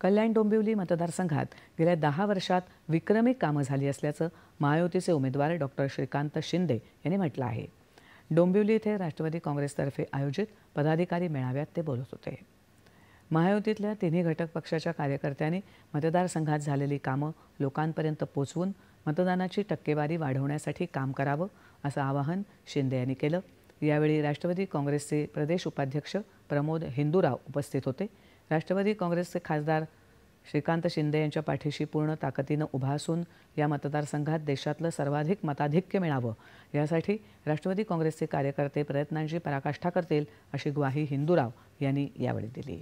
कल्याण डोंबिवली मतदारसंघात गेल्या दहा वर्षात विक्रमी कामं झाली असल्याचं महायुतीचे उमेदवार डॉक्टर श्रीकांत शिंदे यांनी म्हटलं आहे डोंबिवली इथे राष्ट्रवादी काँग्रेसतर्फे आयोजित पदाधिकारी मेळाव्यात ते बोलत होते महायुतीतल्या तिन्ही घटक पक्षाच्या कार्यकर्त्यांनी मतदारसंघात झालेली कामं लोकांपर्यंत पोचवून मतदानाची टक्केवारी वाढवण्यासाठी काम करावं असं आवाहन शिंदे यांनी केलं यावेळी राष्ट्रवादी काँग्रेसचे प्रदेश उपाध्यक्ष प्रमोद हिंदूराव उपस्थित होते राष्ट्रवादी काँग्रेसचे खासदार श्रीकांत शिंदे यांच्या पाठीशी पूर्ण ताकदीनं उभा असून या मतदारसंघात देशातलं सर्वाधिक मताधिक्य मिळावं यासाठी राष्ट्रवादी काँग्रेसचे कार्यकर्ते प्रयत्नांची पराकाष्ठा करतील अशी ग्वाही हिंदूराव यांनी यावेळी दिली